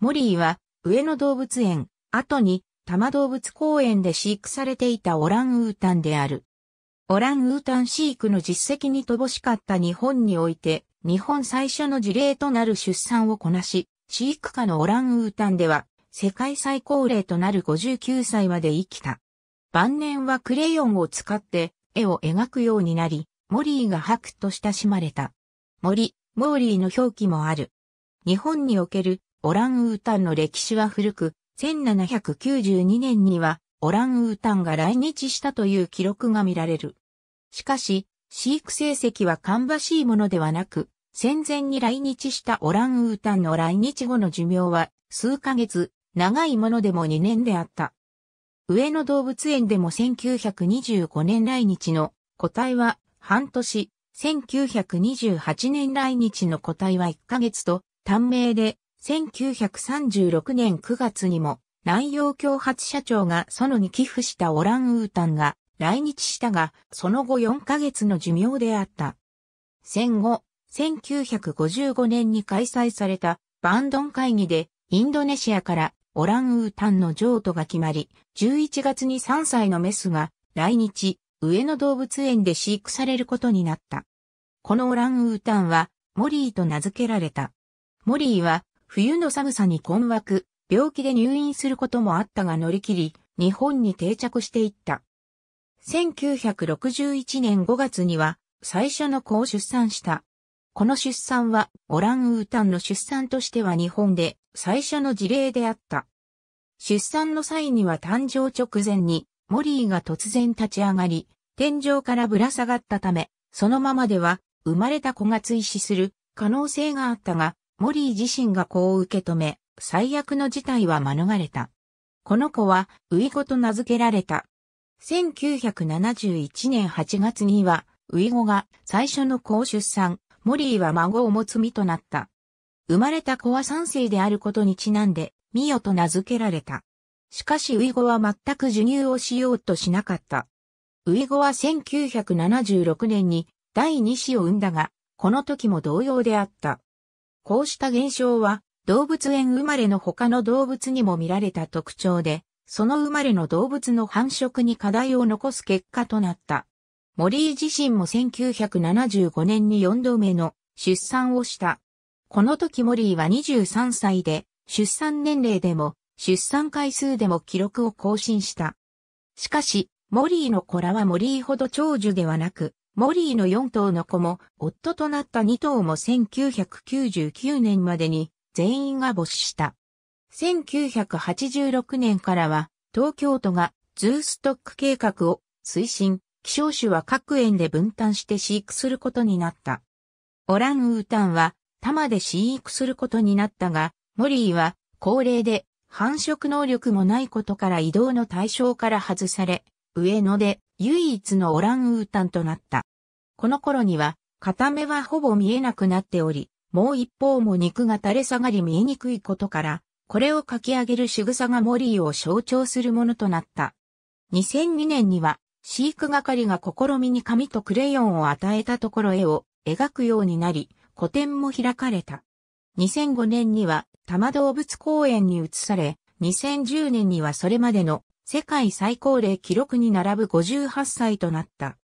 モリーは、上野動物園、後に、多摩動物公園で飼育されていたオランウータンである。オランウータン飼育の実績に乏しかった日本において、日本最初の事例となる出産をこなし、飼育下のオランウータンでは、世界最高齢となる59歳まで生きた。晩年はクレヨンを使って絵を描くようになり、モリーが白と親しまれた。森、モーリーの表記もある。日本におけるオランウータンの歴史は古く、1792年にはオランウータンが来日したという記録が見られる。しかし、飼育成績は芳しいものではなく、戦前に来日したオランウータンの来日後の寿命は数ヶ月、長いものでも2年であった。上野動物園でも1925年来日の個体は半年、1928年来日の個体は1ヶ月と短命で1936年9月にも南洋共発社長が園に寄付したオランウータンが来日したが、その後4ヶ月の寿命であった。戦後、1955年に開催されたバンドン会議でインドネシアからオランウータンの譲渡が決まり、11月に3歳のメスが来日、上野動物園で飼育されることになった。このオランウータンはモリーと名付けられた。モリーは冬の寒さに困惑、病気で入院することもあったが乗り切り、日本に定着していった。1961年5月には最初の子を出産した。この出産はオランウータンの出産としては日本で最初の事例であった。出産の際には誕生直前にモリーが突然立ち上がり、天井からぶら下がったため、そのままでは生まれた子が追死する可能性があったが、モリー自身がこう受け止め、最悪の事態は免れた。この子は、ウイゴと名付けられた。1971年8月には、ウイゴが最初の子を出産、モリーは孫を持つ身となった。生まれた子は3世であることにちなんで、ミヨと名付けられた。しかしウイゴは全く授乳をしようとしなかった。ウイゴは1976年に第2子を産んだが、この時も同様であった。こうした現象は動物園生まれの他の動物にも見られた特徴で、その生まれの動物の繁殖に課題を残す結果となった。モリー自身も1975年に4度目の出産をした。この時モリーは23歳で、出産年齢でも、出産回数でも記録を更新した。しかし、モリーの子らはモリーほど長寿ではなく、モリーの4頭の子も、夫となった2頭も1999年までに全員が没した。1986年からは、東京都がズーストック計画を推進、希少種は各園で分担して飼育することになった。オランウータンは多摩で飼育することになったが、モリーは高齢で繁殖能力もないことから移動の対象から外され、上野で唯一のオランウータンとなった。この頃には、片目はほぼ見えなくなっており、もう一方も肉が垂れ下がり見えにくいことから、これをかき上げる仕草がモリーを象徴するものとなった。2002年には、飼育係が試みに紙とクレヨンを与えたところ絵を描くようになり、個展も開かれた。2005年には、多摩動物公園に移され、2010年にはそれまでの世界最高齢記録に並ぶ58歳となった。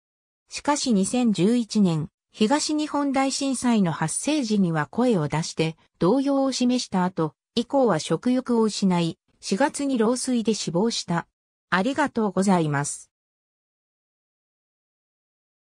しかし2011年、東日本大震災の発生時には声を出して動揺を示した後、以降は食欲を失い、4月に老衰で死亡した。ありがとうございます。